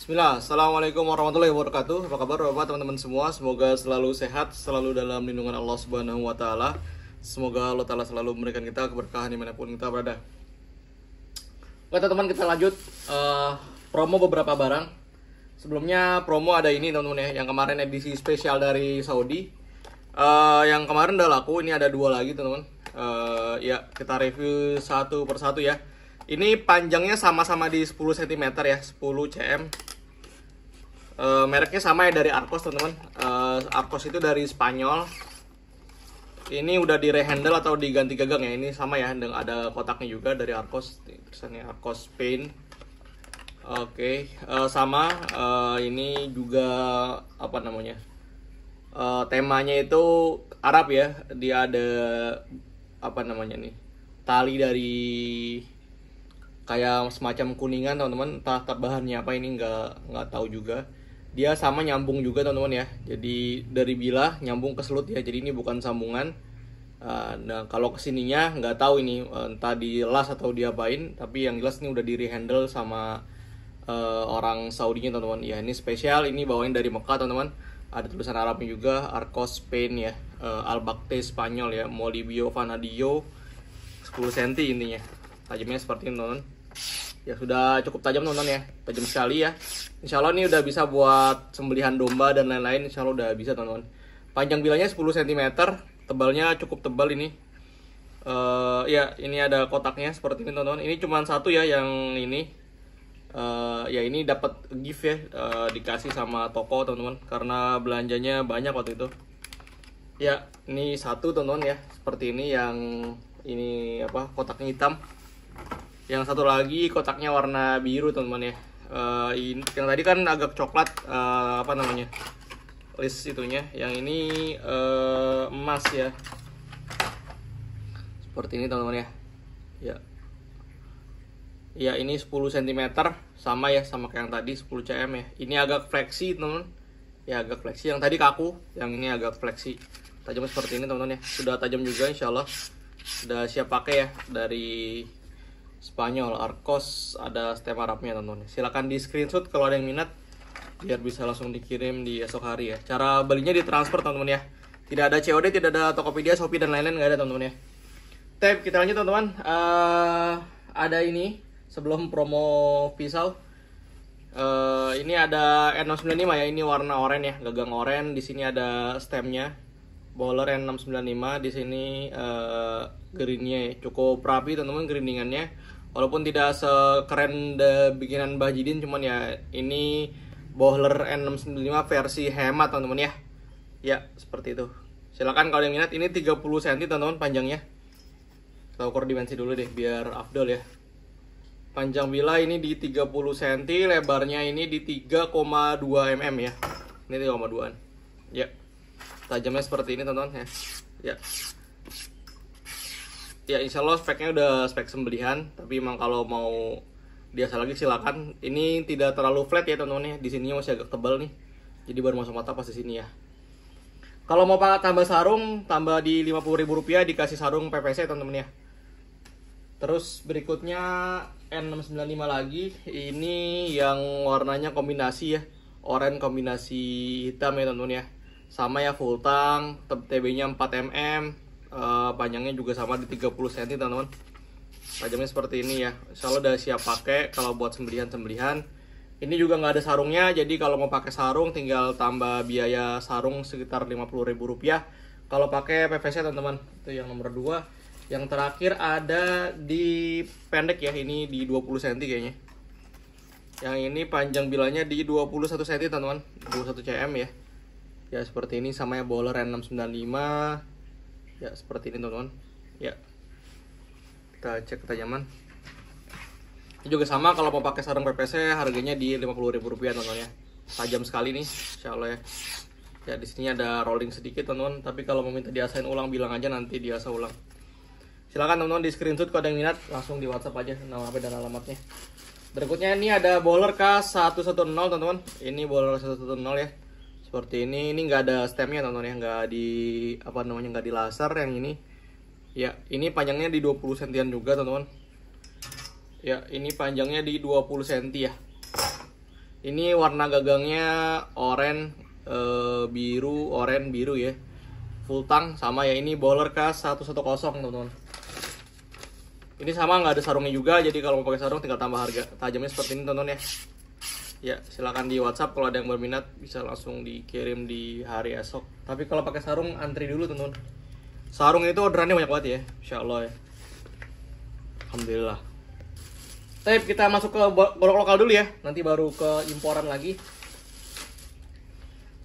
Bismillah, Assalamualaikum warahmatullahi wabarakatuh Apa kabar Bapak, teman-teman semua Semoga selalu sehat, selalu dalam lindungan Allah subhanahu wa ta'ala Semoga Allah ta'ala selalu memberikan kita keberkahan dimanapun kita berada Oke teman-teman kita lanjut uh, Promo beberapa barang Sebelumnya promo ada ini teman-teman ya Yang kemarin edisi spesial dari Saudi uh, Yang kemarin udah laku, ini ada dua lagi teman-teman uh, Ya, kita review satu persatu ya ini panjangnya sama-sama di 10 ya. cm ya, 10 cm Uh, mereknya sama ya dari Arcos teman-teman. Uh, Arcos itu dari Spanyol. Ini udah di rehandle atau diganti gagang ya. Ini sama ya, dengan ada kotaknya juga dari Arcos. Tulisannya Arcos Paint. Oke, okay. uh, eh, sama uh, ini juga apa namanya? Uh, temanya itu Arab ya. Dia ada apa namanya nih? Tali dari kayak semacam kuningan teman-teman. Tak bahannya apa ini nggak nggak tahu juga dia sama nyambung juga teman-teman ya jadi dari bilah nyambung ke selut ya jadi ini bukan sambungan ah, nah kalau kesininya nggak tahu ini eh, entah di las atau diapain tapi yang jelas ini udah di rehandle sama uh, orang Saudinya teman-teman ya ini spesial ini bawain dari Mekah teman-teman ada tulisan Arabnya juga Arcos Spain ya uh, eh, Albacte Spanyol ya Molibio Vanadio 10 cm intinya tajamnya seperti ini teman-teman ya sudah cukup tajam nonton ya tajam sekali ya insya Allah ini udah bisa buat sembelihan domba dan lain-lain insya Allah udah bisa teman-teman panjang bilanya 10 cm tebalnya cukup tebal ini uh, ya ini ada kotaknya seperti ini teman-teman ini cuma satu ya yang ini uh, ya ini dapat gift ya uh, dikasih sama toko teman-teman karena belanjanya banyak waktu itu ya ini satu teman-teman ya seperti ini yang ini apa kotaknya hitam yang satu lagi kotaknya warna biru teman-teman ya uh, eh, ini, yang tadi kan agak coklat uh, apa namanya list itunya yang ini uh, emas ya seperti ini teman-teman ya ya ya ini 10 cm sama ya sama kayak yang tadi 10 cm ya ini agak fleksi teman-teman ya agak fleksi yang tadi kaku yang ini agak fleksi tajam seperti ini teman-teman ya sudah tajam juga insyaallah sudah siap pakai ya dari Spanyol Arcos ada stem Arabnya tentunya silahkan di screenshot kalau ada yang minat biar bisa langsung dikirim di esok hari ya cara belinya di transfer teman-teman ya tidak ada COD tidak ada Tokopedia Shopee dan lain-lain nggak ada teman-teman ya Tab, kita lanjut teman-teman uh, ada ini sebelum promo pisau uh, ini ada N95 ya ini warna oranye ya gagang oranye di sini ada stemnya bowler n 695 di sini uh, eh, greennya ya. cukup rapi teman-teman greeningannya walaupun tidak sekeren the bikinan Bajidin cuman ya ini bowler N695 versi hemat teman-teman ya ya seperti itu silakan kalau yang minat ini 30 cm teman-teman panjangnya kita ukur dimensi dulu deh biar afdol ya panjang bila ini di 30 cm lebarnya ini di 3,2 mm ya ini 3,2an ya tajamnya seperti ini teman-teman ya ya ya insya Allah speknya udah spek sembelihan tapi emang kalau mau biasa lagi silakan ini tidak terlalu flat ya teman-teman ya di sini masih agak tebal nih jadi baru masuk mata pas di sini ya kalau mau pakai tambah sarung tambah di ribu rupiah dikasih sarung PVC teman-teman ya terus berikutnya N695 lagi ini yang warnanya kombinasi ya oranye kombinasi hitam ya teman-teman ya sama ya full tank TB-nya 4 mm uh, eh, panjangnya juga sama di 30 cm teman-teman tajamnya seperti ini ya insyaallah udah siap pakai kalau buat sembelihan-sembelihan ini juga nggak ada sarungnya jadi kalau mau pakai sarung tinggal tambah biaya sarung sekitar ribu rupiah kalau pakai PVC teman-teman itu yang nomor 2 yang terakhir ada di pendek ya ini di 20 cm kayaknya yang ini panjang bilanya di 21 cm teman-teman 21 cm ya ya seperti ini sama ya bowler N695 ya seperti ini teman-teman ya kita cek ketajaman Ini juga sama kalau mau pakai sarung PPC harganya di Rp50.000 teman-teman ya tajam sekali nih insya Allah ya ya di sini ada rolling sedikit teman-teman tapi kalau mau minta diasain ulang bilang aja nanti diasa ulang silahkan teman-teman di screenshot kalau ada yang minat langsung di WhatsApp aja nama HP dan alamatnya berikutnya ini ada bowler K110 teman-teman ini bowler 110 ya seperti ini ini nggak ada stemnya teman-teman ya nggak di apa namanya nggak di laser yang ini ya ini panjangnya di 20 sentian juga teman-teman ya ini panjangnya di 20 cm ya ini warna gagangnya oranye e, biru oranye biru ya full tang sama ya ini bowler k 110 teman-teman ini sama nggak ada sarungnya juga jadi kalau mau pakai sarung tinggal tambah harga tajamnya seperti ini teman-teman ya Ya, silakan di WhatsApp kalau ada yang berminat bisa langsung dikirim di hari esok. Tapi kalau pakai sarung antri dulu, teman-teman. Sarung itu orderannya banyak banget ya, Insya Allah ya. Alhamdulillah. Tapi kita masuk ke golok lokal dulu ya, nanti baru ke imporan lagi.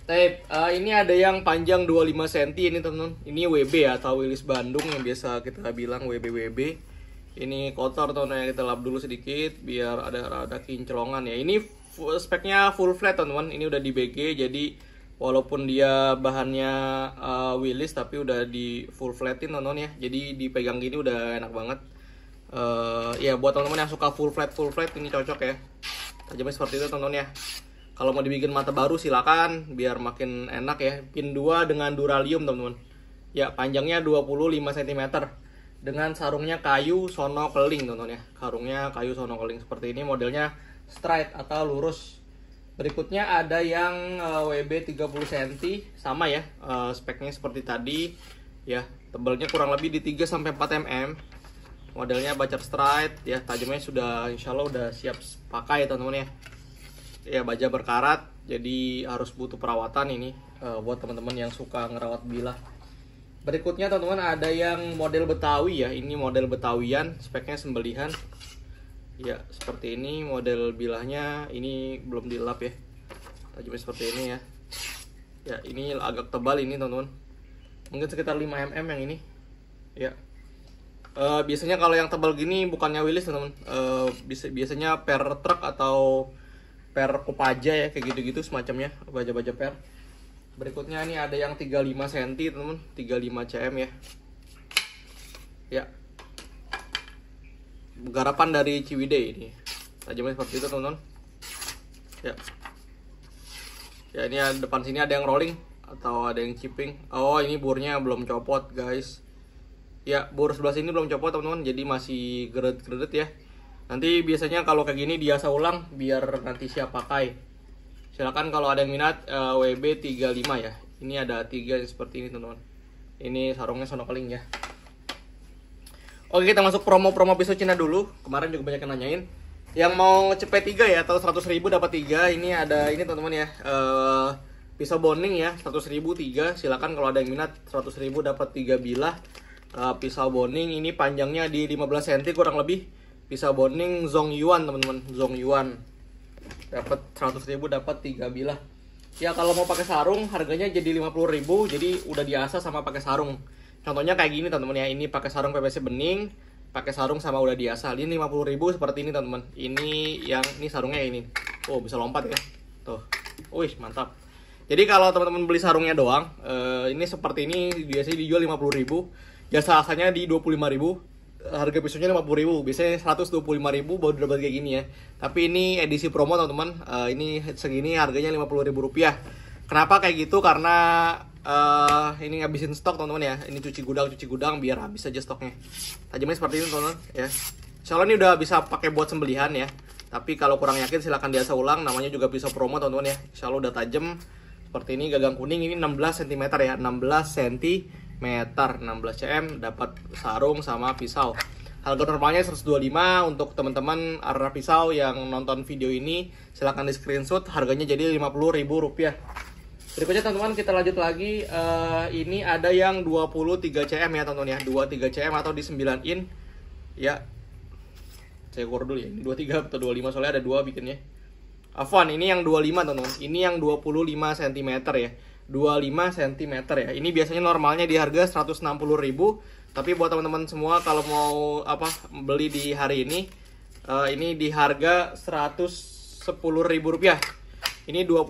Tep, uh, ini ada yang panjang 25 cm ini teman-teman. Ini WB ya, atau Wilis Bandung yang biasa kita bilang WB-WB. Ini kotor teman-teman, ya. kita lap dulu sedikit biar ada ada kinclongan ya. Ini speknya full flat teman-teman ini udah di BG jadi walaupun dia bahannya uh, eh, wheelies tapi udah di full flatin teman-teman ya jadi dipegang gini udah enak banget uh, ya buat teman-teman yang suka full flat full flat ini cocok ya tajamnya seperti itu teman-teman ya kalau mau dibikin mata baru silakan biar makin enak ya pin 2 dengan duralium teman-teman ya panjangnya 25 cm dengan sarungnya kayu sono keling teman-teman ya sarungnya kayu sono keling seperti ini modelnya straight atau lurus. Berikutnya ada yang uh, WB 30 cm sama ya uh, speknya seperti tadi ya tebalnya kurang lebih di 3 sampai 4 mm. Modelnya bajar straight ya tajamnya sudah insya Allah udah siap pakai teman-teman ya. Ya baja berkarat jadi harus butuh perawatan ini uh, buat teman-teman yang suka ngerawat bilah. Berikutnya teman-teman ada yang model Betawi ya. Ini model Betawian, speknya sembelihan. Ya, seperti ini model bilahnya ini belum dilap ya. Tajamnya seperti ini ya. Ya, ini agak tebal ini teman-teman. Mungkin sekitar 5 mm yang ini. Ya. Uh, biasanya kalau yang tebal gini bukannya wilis teman-teman. Uh, biasanya per truk atau per kopaja ya kayak gitu-gitu semacamnya baja-baja per berikutnya ini ada yang 35 cm teman teman 35 cm ya ya garapan dari Ciwidey ini tajamnya seperti itu teman-teman ya ya ini depan sini ada yang rolling atau ada yang chipping oh ini burnya belum copot guys ya bur sebelah sini belum copot teman-teman jadi masih geret-geret ya nanti biasanya kalau kayak gini biasa ulang biar nanti siap pakai silakan kalau ada yang minat uh, WB 35 ya ini ada tiga seperti ini teman-teman ini sarungnya sonokeling ya Oke kita masuk promo-promo pisau Cina dulu. Kemarin juga banyak yang nanyain. Yang mau CP3 ya atau 100 ribu dapat 3. Ini ada ini teman-teman ya. Uh, pisau boning ya 100 ribu 3. Silakan kalau ada yang minat 100 ribu dapat 3 bilah. Uh, pisau boning ini panjangnya di 15 cm kurang lebih. Pisau boning Zong Yuan teman-teman. Zong Yuan. Dapat 100 ribu dapat 3 bilah. Ya kalau mau pakai sarung harganya jadi 50 ribu Jadi udah diasah sama pakai sarung Contohnya kayak gini teman-teman ya, ini pakai sarung PVC bening, pakai sarung sama udah biasa. Ini 50.000 seperti ini teman-teman. Ini yang ini sarungnya ini. Oh, bisa lompat ya. Tuh. Wih, mantap. Jadi kalau teman-teman beli sarungnya doang, eh, ini seperti ini biasanya dijual 50.000, jasa asalnya di 25.000, harga pisaunya 50.000, biasanya 125.000 baru dapat kayak gini ya. Tapi ini edisi promo teman-teman, uh, ini segini harganya 50.000 rupiah Kenapa kayak gitu? Karena uh, ini ngabisin stok teman-teman ya. Ini cuci gudang, cuci gudang biar habis aja stoknya. Tajamnya seperti ini teman-teman ya. Insya ini udah bisa pakai buat sembelihan ya. Tapi kalau kurang yakin silahkan diasa ulang. Namanya juga bisa promo teman-teman ya. Insya udah tajam. Seperti ini gagang kuning ini 16 cm ya. 16 cm, 16 cm dapat sarung sama pisau. Harga normalnya 125 untuk teman-teman arah pisau yang nonton video ini silahkan di screenshot harganya jadi Rp50.000 Berikutnya teman-teman kita lanjut lagi uh, ini ada yang 23 cm ya teman-teman ya 23 cm atau di 9 in ya saya ukur dulu ya ini 23 atau 25 soalnya ada dua bikinnya Avon ini yang 25 teman-teman ini yang 25 cm ya 25 cm ya ini biasanya normalnya di harga 160.000 tapi buat teman-teman semua kalau mau apa beli di hari ini uh, ini di harga 110.000 rupiah ini 25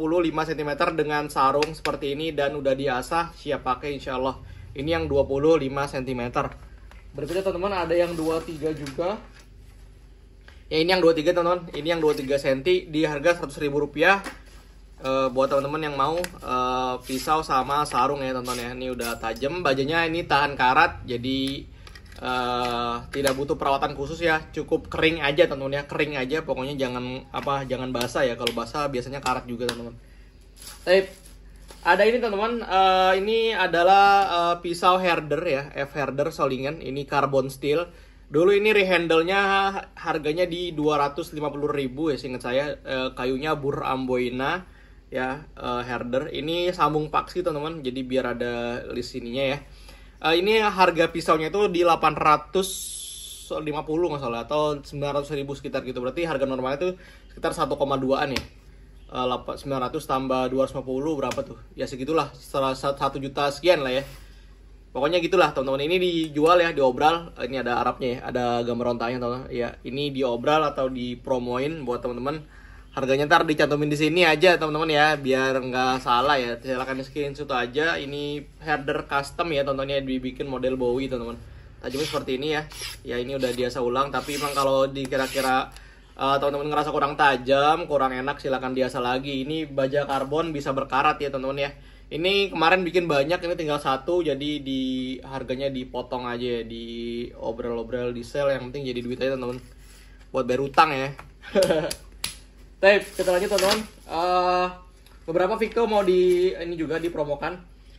cm dengan sarung seperti ini dan udah diasah siap pakai insya Allah. Ini yang 25 cm. Berbeda teman-teman ada yang 23 juga. Ya ini yang 23 teman-teman. Ini yang 23 cm di harga 100 ribu rupiah. E, buat teman-teman yang mau e, pisau sama sarung ya teman-teman ya. Ini udah tajam, bajanya ini tahan karat jadi uh, tidak butuh perawatan khusus ya cukup kering aja tentunya kering aja pokoknya jangan apa jangan basah ya kalau basah biasanya karat juga teman-teman ada ini teman-teman uh, ini adalah uh, pisau herder ya F herder solingan ini carbon steel dulu ini rehandle-nya harganya di 250.000 ya seingat saya uh, kayunya bur amboina ya uh, herder ini sambung paksi teman-teman jadi biar ada list ininya ya Uh, ini harga pisaunya itu di 850 nggak salah atau 900 ribu sekitar gitu. Berarti harga normalnya itu sekitar 1,2an ya. Uh, eh, 900 tambah 250 berapa tuh? Ya segitulah, Satu juta sekian lah ya. Pokoknya gitulah teman-teman. Ini dijual ya, diobral. Eh, ini ada Arabnya ya, ada gambar rontanya teman-teman. Ya, ini diobral atau dipromoin buat teman-teman harganya ntar dicantumin di sini aja teman-teman ya biar nggak salah ya silakan screenshot aja ini header custom ya tontonnya dibikin model Bowie teman-teman tajamnya seperti ini ya ya ini udah biasa ulang tapi emang kalau dikira-kira uh, teman-teman ngerasa kurang tajam kurang enak silahkan biasa lagi ini baja karbon bisa berkarat ya teman-teman ya ini kemarin bikin banyak ini tinggal satu jadi di harganya dipotong aja ya, di obrol-obrol di sel yang penting jadi duit aja teman-teman buat bayar utang ya Tapi kita lanjut teman-teman. Uh, beberapa Victo mau di ini juga dipromokan.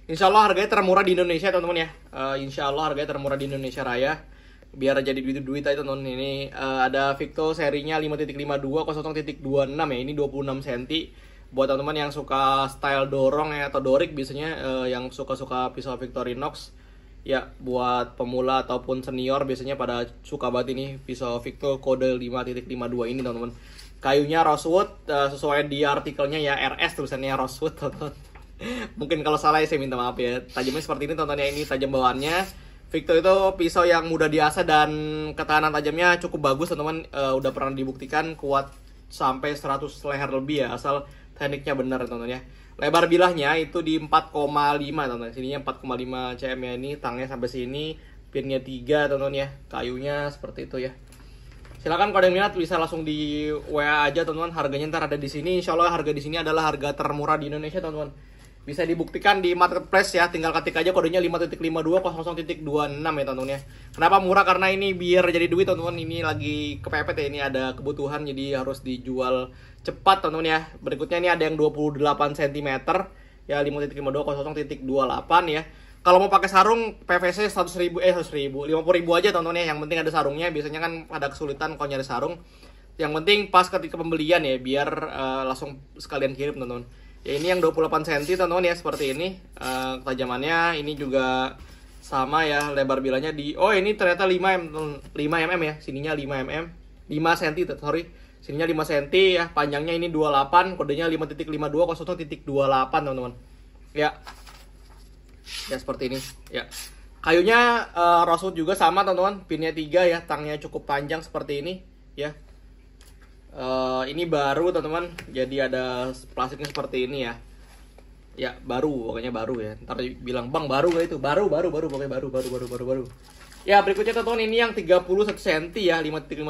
Insya Allah harganya termurah di Indonesia teman-teman ya. Uh, insya Allah harganya termurah di Indonesia Raya. Biar jadi duit-duit aja teman-teman. Ini uh, ada Victo serinya 5.52 0.26 ya. Ini 26 cm. Buat teman-teman yang suka style dorong ya atau dorik biasanya uh, yang suka-suka pisau Victorinox ya buat pemula ataupun senior biasanya pada suka banget ini pisau Victor kode 5.52 ini teman-teman kayunya rosewood uh, sesuai di artikelnya ya RS tulisannya rosewood mungkin kalau salah ya saya minta maaf ya tajamnya seperti ini tontonnya ini tajam bawaannya Victor itu pisau yang mudah diasah dan ketahanan tajamnya cukup bagus teman-teman uh, udah pernah dibuktikan kuat sampai 100 leher lebih ya asal tekniknya benar teman-teman ya lebar bilahnya itu di 4,5 teman-teman sininya 4,5 cm ya ini tangnya sampai sini pinnya 3 teman-teman ya kayunya seperti itu ya silakan kalau ada yang minat bisa langsung di WA aja teman-teman harganya ntar ada di sini insya Allah harga di sini adalah harga termurah di Indonesia teman-teman bisa dibuktikan di marketplace ya tinggal ketik aja kodenya 5.5200.26 ya teman-teman ya kenapa murah karena ini biar jadi duit teman-teman ini lagi kepepet ya ini ada kebutuhan jadi harus dijual cepat teman-teman ya berikutnya ini ada yang 28 cm ya 5.5200.28 ya kalau mau pakai sarung PVC 100 ribu eh 100 ribu 50 ribu aja tontonnya yang penting ada sarungnya biasanya kan ada kesulitan kalau nyari sarung yang penting pas ketika pembelian ya biar uh, langsung sekalian kirim teman-teman ya ini yang 28 cm teman-teman ya seperti ini uh, ketajamannya ini juga sama ya lebar bilanya di oh ini ternyata 5 mm 5 mm ya sininya 5 mm 5 cm sorry sininya 5 cm ya panjangnya ini 28 kodenya 5.52 02.28 teman-teman ya ya seperti ini ya kayunya uh, eh, rosewood juga sama teman-teman pinnya tiga ya tangnya cukup panjang seperti ini ya uh, ini baru teman-teman jadi ada plastiknya seperti ini ya ya baru pokoknya baru ya ntar bilang bang baru nggak itu baru baru baru pokoknya baru baru baru baru baru ya berikutnya teman-teman ini yang 31 cm ya 5.52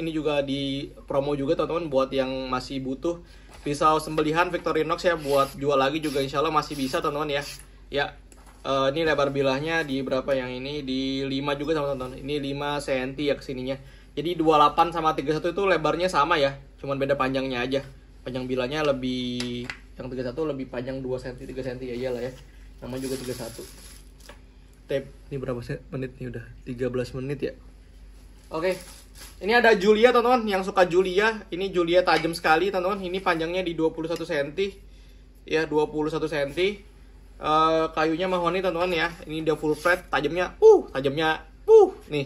ini juga di promo juga teman-teman buat yang masih butuh pisau sembelihan Victorinox ya buat jual lagi juga insya Allah masih bisa teman-teman ya Ya, uh, ini lebar bilahnya di berapa yang ini di 5 juga sama teman-teman. Ini 5 cm ya kesininya. Jadi 28 sama 31 itu lebarnya sama ya, cuman beda panjangnya aja. Panjang bilahnya lebih yang 31 lebih panjang 2 cm 3 cm ya iyalah ya. Sama juga 31. tape ini berapa menit nih udah? 13 menit ya. Oke. Okay. Ini ada Julia teman-teman yang suka Julia. Ini Julia tajam sekali teman-teman. Ini panjangnya di 21 cm. Ya, 21 cm Eh, kayunya kayunya mahoni teman-teman ya ini dia full flat tajamnya uh tajamnya uh nih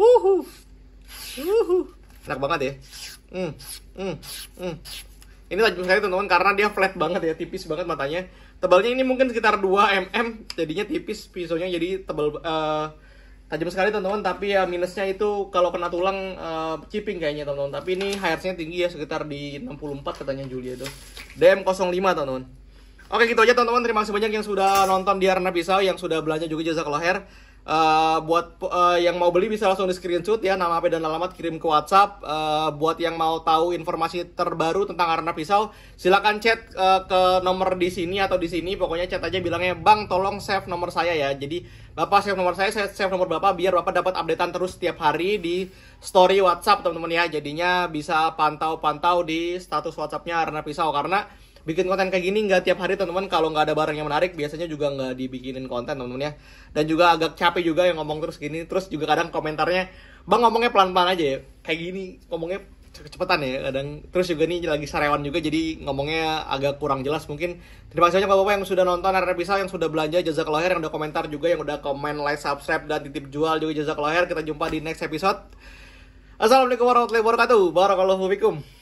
uh uh enak banget ya hmm hmm hmm ini tajam sekali teman-teman karena dia flat banget ya tipis banget matanya tebalnya ini mungkin sekitar 2 mm jadinya tipis pisaunya jadi tebal uh, tajam sekali teman-teman tapi ya minusnya itu kalau kena tulang uh, chipping kayaknya teman-teman tapi ini hairsnya tinggi ya sekitar di 64 katanya Julia tuh DM05 teman-teman Oke gitu aja teman-teman terima kasih banyak yang sudah nonton di Arena Pisau yang sudah belanja juga jasa hair. Uh, eh, buat uh, yang mau beli bisa langsung di screenshot ya nama HP dan alamat kirim ke WhatsApp. Uh, buat yang mau tahu informasi terbaru tentang Arena Pisau silakan chat uh, ke nomor di sini atau di sini pokoknya chat aja bilangnya Bang tolong save nomor saya ya. Jadi Bapak save nomor saya, saya save nomor Bapak biar Bapak dapat updatean terus setiap hari di story WhatsApp teman-teman ya. Jadinya bisa pantau-pantau di status WhatsAppnya Arena Pisau karena bikin konten kayak gini nggak tiap hari teman-teman kalau nggak ada barang yang menarik biasanya juga nggak dibikinin konten teman-teman ya dan juga agak capek juga yang ngomong terus gini terus juga kadang komentarnya bang ngomongnya pelan-pelan aja ya kayak gini ngomongnya kecepatan ya kadang terus juga nih lagi sarewan juga jadi ngomongnya agak kurang jelas mungkin terima kasih banyak bapak-bapak yang sudah nonton ada pisau yang sudah belanja jasa khair yang udah komentar juga yang udah komen like subscribe dan titip jual juga jasa khair kita jumpa di next episode Assalamualaikum warahmatullahi wabarakatuh Barakallahu wabarakatuh